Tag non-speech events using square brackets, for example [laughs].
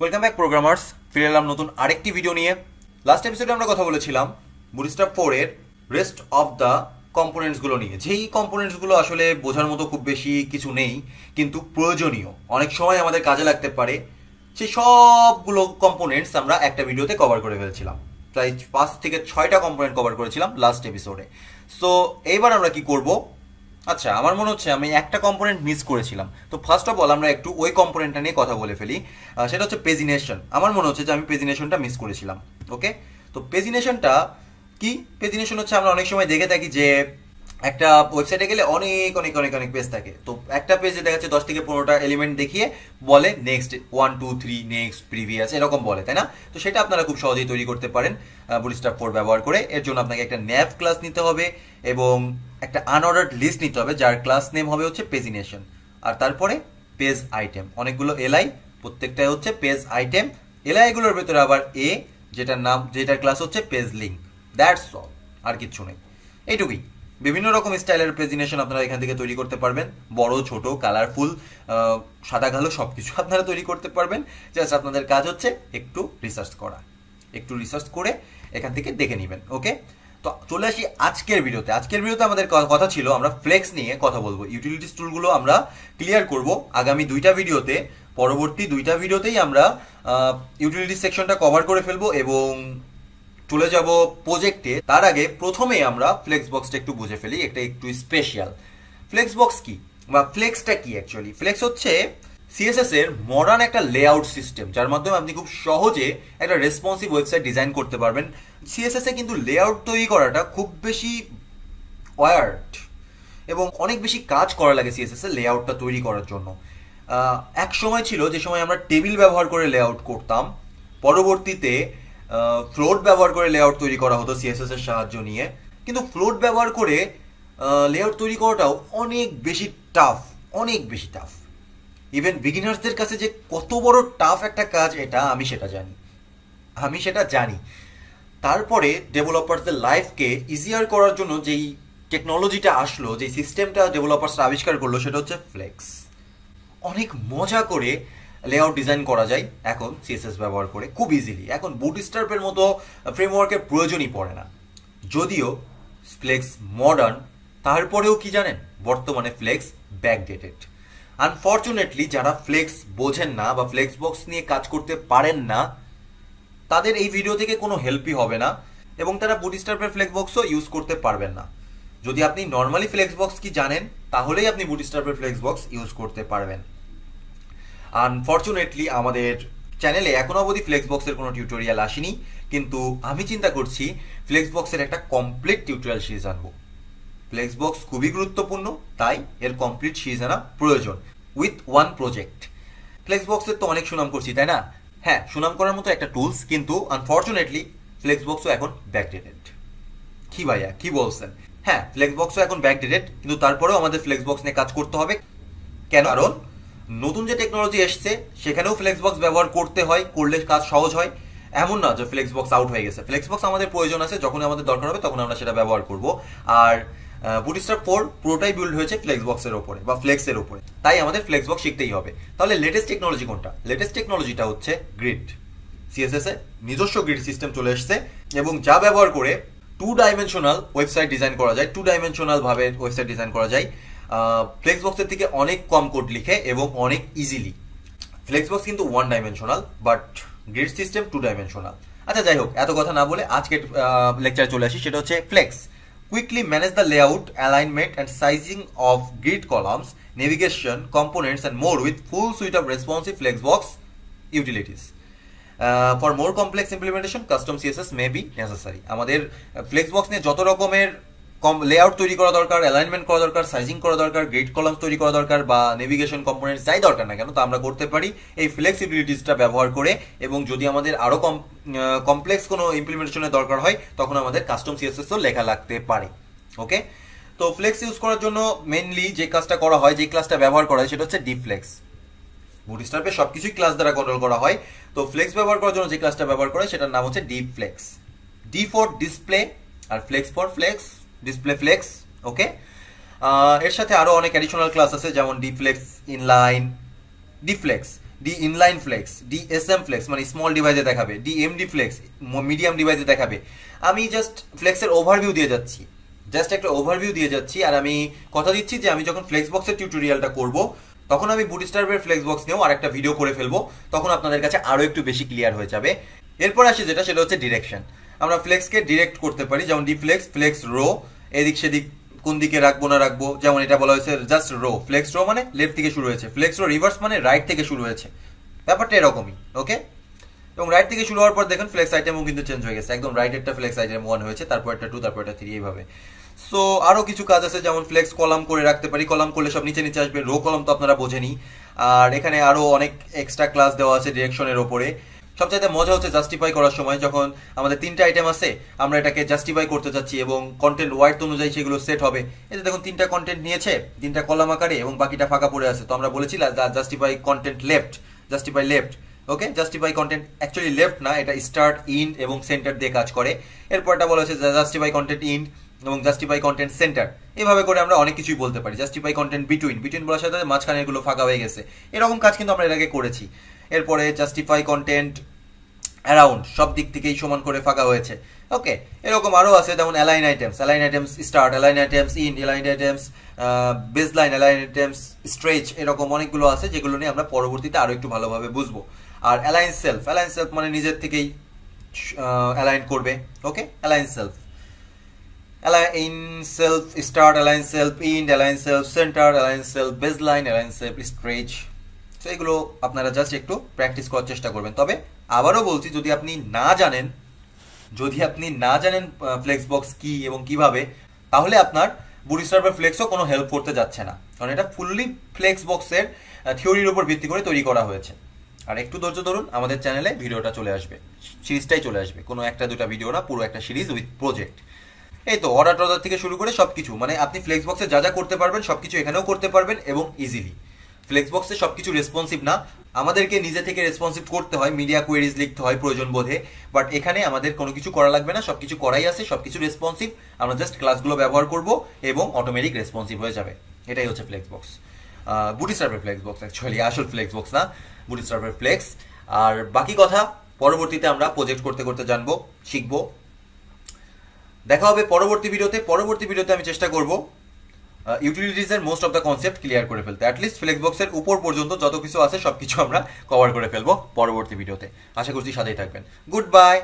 welcome back programmers ফিরে এলাম নতুন আরেকটি ভিডিও নিয়ে লাস্ট এপিসোডে আমরা কথা বলেছিলাম বুরিস্টার ফোরের রেস্ট অফ দ্য কম্পোনেন্টসগুলো নিয়ে যেই কম্পোনেন্টসগুলো আসলে বোঝার মতো খুব বেশি কিছু নেই কিন্তু প্রয়োজনীয় অনেক সময় আমাদের কাজে লাগতে পারে সেই সবগুলো কম্পোনেন্টস আমরা একটা ভিডিওতে কভার করে ফেলেছিলাম প্রায় পাঁচ থেকে ছয়টা কম্পোনেন্ট কভার করেছিলাম লাস্ট এপিসোডে সো এইবার আমরা কি করব আচ্ছা আমার মনে হচ্ছে আমি একটা কম্পোনেন্ট মিস করেছিলাম তো ফার্স্ট অফ অল আমরা একটু ওই কম্পোনেন্টটা নিয়ে কথা বলে ফেলি সেটা হচ্ছে পেজিনেশন আমার মনে হচ্ছে যে আমি পেজিনেশনটা মিস করেছিলাম ওকে তো পেজিনেশনটা কি পেজিনেশন হচ্ছে আমরা অনেক সময় দেখে থাকি যে একটা ওয়েবসাইটে গেলে অনেক অনেক অনেক অনেক পেজ থাকে তো একটা পেজে দেখা যাচ্ছে দশ থেকে পনেরোটা এলিমেন্ট দেখিয়ে বলে next one two three next previous এরকম বলে তাই না তো সেটা আপনারা খুব সহজেই তৈরি করতে পারেন বুলিস্টার ফোর ব্যবহার করে এর জন্য আপনাকে একটা ন্যাপ ক্লাস নিতে হবে এবং একটা আনঅর্ডার্ড লিস্ট নিতে হবে যার ক্লাস নেম হবে হচ্ছে পেজিনেশন আর তারপরে পেজ আইটেম অনেকগুলো এলআই প্রত্যেকটাই হচ্ছে পেজ আইটেম এলআইগুলোর ভেতরে আবার এ যেটার নাম যেটার ক্লাস হচ্ছে পেজ লিঙ্ক দ্যাটস অল আর কিচ্ছু নেই এইটুকুই বিভিন্ন রকম স্টাইলের প্রেজেন্টেশন আপনারা এখান থেকে তৈরি করতে পারবেন বড় ছোট কালারফুল সাদা কালো সব কিছু [laughs] আপনারা তৈরি করতে পারবেন জাস্ট আপনাদের কাজ হচ্ছে একটু রিসার্চ করা একটু রিসার্চ করে এখান থেকে দেখে নেবেন ওকে তো চলে আসি আজকের ভিডিওতে আজকের ভিডিওতে আমাদের কথা ছিল আমরা ফ্লেক্স নিয়ে কথা বলবো ইউটিলিটি টুলগুলো আমরা ক্লিয়ার করব আগামী দুইটা ভিডিওতে পরবর্তী দুইটা ভিডিওতেই আমরা ইউটিলিটি সেকশনটা কভার করে ফেলবো এবং চলে যাব প্রজেক্টে তার আগে প্রথমে আমরা ফ্লেক্স বক্সটা একটু বুঝে ফেলি এটা একটু স্পেশাল ফ্লেক্স বক্স কি বা ফ্লেক্সটা কি অ্যাকচুয়ালি ফ্লেক্স হচ্ছে সিএসএস এর মডার্ন একটা লেআউট সিস্টেম যার মাধ্যমে আপনি খুব সহজে একটা রেসপন্সিভ ওয়েবসাইট ডিজাইন করতে পারবেন সিএসএস এ কিন্তু লেআউট তৈরি করাটা খুব বেশি ওয়ার্ড এবং অনেক বেশি কাজ করা লাগে সিএসএস এ লেআউটটা তৈরি করার জন্য এক সময় ছিল যে সময় আমরা টেবিল ব্যবহার করে লেআউট করতাম পরবর্তীতে ফ্লোট ব্যবহার করে লেআউট তৈরি করা হতো সিএসএস এর সাহায্য নিয়ে কিন্তু ফ্লোট ব্যবহার করে লেআউট তৈরি করাটাও অনেক বেশি টাফ অনেক বেশি টাফ ইভেন বিগিনার্সদের কাছে যে কত বড় টাফ একটা কাজ এটা আমি সেটা জানি আমি সেটা জানি তারপরে ডেভেলপার্সদের লাইফকে ইজিয়ার করার জন্য যেই টেকনোলজিটা আসলো যেই সিস্টেমটা ডেভেলপার্সরা আবিষ্কার করলো সেটা হচ্ছে ফ্লেক্স অনেক মজা করে লেআউট ডিজাইন করা যায় এখন সিএসএস ব্যবহার করে খুব ইজিলি এখন বুটস্ট্র্যাপের মতো ফ্রেমওয়ার্কের প্রয়োজনই পড়ে না যদিও ফ্লেক্স মডার্ন তারপরেও কি জানেন বর্তমানে ফ্লেক্স ব্যাকডেটেড আনফর্চুনেটলি যারা ফ্লেক্স বোঝেন না বা ফ্লেক্স বক্স নিয়ে কাজ করতে পারেন না তাদের এই ভিডিও থেকে কোনো হেল্পই হবে না এবং তারা বুটস্ট্র্যাপের ফ্লেক্স বক্সও ইউজ করতে পারবেন না যদি আপনি নর্মালি ফ্লেক্স বক্স কি জানেন তাহলেই আপনি বুটস্ট্র্যাপের ফ্লেক্স বক্স ইউজ করতে পারবেন আনফর্চুনেটলি আমাদের চ্যানেলে এখনো অবধি ফ্লেক্সবক্সের কোনো টিউটোরিয়াল আসেনি কিন্তু আমি চিন্তা করছি ফ্লেক্সবক্সের একটা কমপ্লিট টিউটোরিয়াল সিরিজ আনবো ফ্লেক্সবক্স খুবই গুরুত্বপূর্ণ তাই এর কমপ্লিট সিরিজ আনা প্রয়োজন উইথ ওয়ান প্রজেক্ট ফ্লেক্সবক্সের তো অনেক সুনাম করছি তাই না হ্যাঁ সুনাম করার মতো একটা টুলস কিন্তু আনফর্চুনেটলি ফ্লেক্সবক্সও এখন ব্যাকডেটেড কি ভাইয়া কি বলছেন হ্যাঁ ফ্লেক্সবক্সও এখন ব্যাকডেটেড কিন্তু তারপরেও আমাদের ফ্লেক্সবক্স নিয়ে কাজ করতে হবে কেন কারণ নতুন যে টেকনোলজি এসছে সেখানেও ফ্লেক্সবক্স ব্যবহার করতে হয় করলে কাজ সহজ হয় এমন না যে ফ্লেক্সবক্স আউট হয়ে গেছে ফ্লেক্সবক্স আমাদের প্রয়োজন আছে যখন আমাদের দরকার হবে তখন আমরা সেটা ব্যবহার করব আর বুটিস্টার ফোর পুরোটাই বিল্ড হয়েছে ফ্লেক্সবক্সের ওপরে বা ফ্লেক্সের ওপরে তাই আমাদের ফ্লেক্সবক্স শিখতেই হবে তাহলে লেটেস্ট টেকনোলজি কোনটা লেটেস্ট টেকনোলজিটা হচ্ছে গ্রিড সিএসএস এ নিজস্ব গ্রিড সিস্টেম চলে এসছে এবং যা ব্যবহার করে টু ডাইমেনশনাল ওয়েবসাইট ডিজাইন করা যায় টু ডাইমেনশনাল ভাবে ওয়েবসাইট ডিজাইন করা যায় ফ্লেক্সবক্সের থেকে অনেক কম কোড লিখে এবং অনেক ইজিলি ফ্লেক্সবক্স কিন্তু one dimensional but grid system two dimensional আচ্ছা যাই হোক এত কথা না বলে আজকের লেকচার চলে আসি সেটা হচ্ছে flex quickly manage the layout alignment and sizing of grid columns navigation components and more with full suite of responsive flexbox utilities for more complex implementation custom CSS may be necessary আমাদের flexbox নিয়ে যত রকমের কম layout তৈরি করা দরকার alignment করা দরকার sizing করা দরকার গ্রেড কলাম তৈরি করা দরকার বা নেভিগেশন কম্পোনেন্ট যাই দরকার না কেন তো আমরা করতে পারি এই ফ্লেক্সিবিলিটিসটা ব্যবহার করে এবং যদি আমাদের আরও কম কমপ্লেক্স কোনো ইমপ্লিমেন্টেশনের দরকার হয় তখন আমাদের কাস্টম সিএসএসও লেখা লাগতে পারে ওকে তো ফ্লেক্স ইউজ করার জন্য মেনলি যে কাজটা করা হয় যে ক্লাসটা ব্যবহার করা হয় সেটা হচ্ছে ডিফ্লেক্স বুটস্ট্র্যাপে সব কিছুই ক্লাস দ্বারা কন্ট্রোল করা হয় তো ফ্লেক্স ব্যবহার করার জন্য যে ক্লাসটা ব্যবহার করে সেটার নাম হচ্ছে dip flex D for display আর flex for flex display flex okay এর সাথে আরও অনেক অ্যাডিশনাল ক্লাস আছে যেমন D flex inline D flex D inline flex D S M flex মানে স্মল ডিভাইসে দেখাবে D M D flex medium ডিভাইসে দেখাবে আমি জাস্ট ফ্লেক্সের ওভারভিউ দিয়ে যাচ্ছি জাস্ট একটা ওভারভিউ দিয়ে যাচ্ছি আর আমি কথা দিচ্ছি যে আমি যখন ফ্লেক্স বক্সের টিউটোরিয়ালটা করব তখন আমি বুটস্টার্বের ফ্লেক্স বক্স নিয়েও আর একটা ভিডিও করে ফেলবো তখন আপনাদের কাছে আরও একটু বেশি ক্লিয়ার হয়ে যাবে এরপর আসি যেটা সেটা হচ্ছে ডিরেকশন আমরা ফ্লেক্সকে ডিরেক্ট করতে পারি যেমন ডিফ্লেক্স ফ্লেক্স রো এদিক সেদিক কোন দিকে রাখবো না রাখবো যেমন এটা বলা হয়েছে জাস্ট রো ফ্লেক্স রো মানে লেফট থেকে শুরু হয়েছে ফ্লেক্স রো রিভার্স মানে রাইট থেকে শুরু হয়েছে ব্যাপারটা এরকমই ওকে এবং রাইট থেকে শুরু হওয়ার পর দেখুন ফ্লেক্স আইটেমও কিন্তু চেঞ্জ হয়ে গেছে একদম রাইট একটা ফ্লেক্স আইটেম ওয়ান হয়েছে তারপর একটা টু তারপর একটা থ্রি এইভাবে সো আরও কিছু কাজ আছে যেমন ফ্লেক্স কলাম করে রাখতে পারি কলাম করলে সব নিচে নিচে আসবে রো কলাম তো আপনারা বোঝেনি আর এখানে আরও অনেক এক্সট্রা ক্লাস দেওয়া আছে ডিরেকশনের ওপরে সবচাইতে মজা হচ্ছে জাস্টিফাই করার সময় যখন আমাদের তিনটা আইটেম আছে আমরা এটাকে জাস্টিফাই করতে চাচ্ছি এবং কন্টেন্ট ওয়ার্ড অনুযায়ী সেগুলো সেট হবে এতে দেখুন তিনটা কন্টেন্ট নিয়েছে তিনটা কলাম আকারে এবং বাকিটা ফাঁকা পড়ে আছে তো আমরা বলেছিলাম justify content left justify left okay justify content actually left না এটা স্টার্ট ইন এবং সেন্টার দিয়ে কাজ করে এরপরটা বলা হচ্ছে জাস্টিফাই কন্টেন্ট ইন এবং জাস্টিফাই কন্টেন্ট সেন্টার এভাবে করে আমরা অনেক কিছুই বলতে পারি জাস্টিফাই কন্টেন্ট বিটুইন বিটুইন বলার সাথে মাঝখানে এগুলো ফাঁকা হয়ে গেছে এরকম কাজ কিন্তু আমরা এর আগে করেছি এরপরে জাস্টিফাই কন্টেন্ট অ্যারাউন্ড সব দিক থেকেই সমান করে ফাঁকা হয়েছে ওকে এরকম আরও আছে যেমন align items align items start align items end align items baseline align items stretch এরকম অনেকগুলো আছে যেগুলো নিয়ে আমরা পরবর্তীতে আরও একটু ভালোভাবে বুঝবো আর অ্যালাইন সেলফ অ্যালাইন সেলফ মানে নিজের থেকেই অ্যালাইন করবে okay align self align self start align self end align self center align self baseline align self stretch so এগুলো আপনারা জাস্ট একটু প্র্যাকটিস করার চেষ্টা করবেন তবে আবারও বলছি যদি আপনি না জানেন যদি আপনি না জানেন ফ্লেক্স বক্স কি এবং কিভাবে তাহলে আপনার বুডিস্টার্পের ফ্লেক্সও কোনো হেল্প করতে যাচ্ছে না কারণ এটা ফুললি ফ্লেক্স বক্সের থিওরির উপর ভিত্তি করে তৈরি করা হয়েছে আর একটু ধৈর্য ধরুন আমাদের চ্যানেলে ভিডিওটা চলে আসবে সিরিজটাই চলে আসবে কোনো একটা দুটা ভিডিও না পুরো একটা সিরিজ উইথ প্রজেক্ট এই তো অর্ডার টর্ডার থেকে শুরু করে সব কিছু মানে আপনি ফ্লেক্স বক্সে যা যা করতে পারবেন সব কিছু এখানেও করতে পারবেন এবং ইজিলি ফ্লেক্সবক্সে সব কিছু রেসপন্সিভ না আমাদেরকে নিজে থেকে রেসপন্সিভ করতে হয় মিডিয়া কোয়েরিজ লিখতে হয় প্রয়োজন বোধে বাট এখানে আমাদের কোনো কিছু করা লাগবে না সব কিছু করাই আছে সব কিছু রেসপন্সিভ আমরা জাস্ট ক্লাসগুলো ব্যবহার করব এবং অটোমেটিক রেসপন্সিভ হয়ে যাবে এটাই হচ্ছে ফ্লেক্সবক্স স্টার্পের ফ্লেক্সবক্স অ্যাকচুয়ালি আসল ফ্লেক্সবক্স না স্টার্পের ফ্লেক্স আর বাকি কথা পরবর্তীতে আমরা প্রজেক্ট করতে করতে জানবো শিখবো দেখা হবে পরবর্তী ভিডিওতে পরবর্তী ভিডিওতে আমি চেষ্টা করবো ইউটিলিটিজের most of the concept clear করে ফেলতে অ্যাটলিস্ট ফ্লেক্সবক্সের উপর পর্যন্ত যত কিছু আছে সব কিছু আমরা কভার করে ফেলবো পরবর্তী ভিডিওতে আশা করছি সাথেই থাকবেন গুড বাই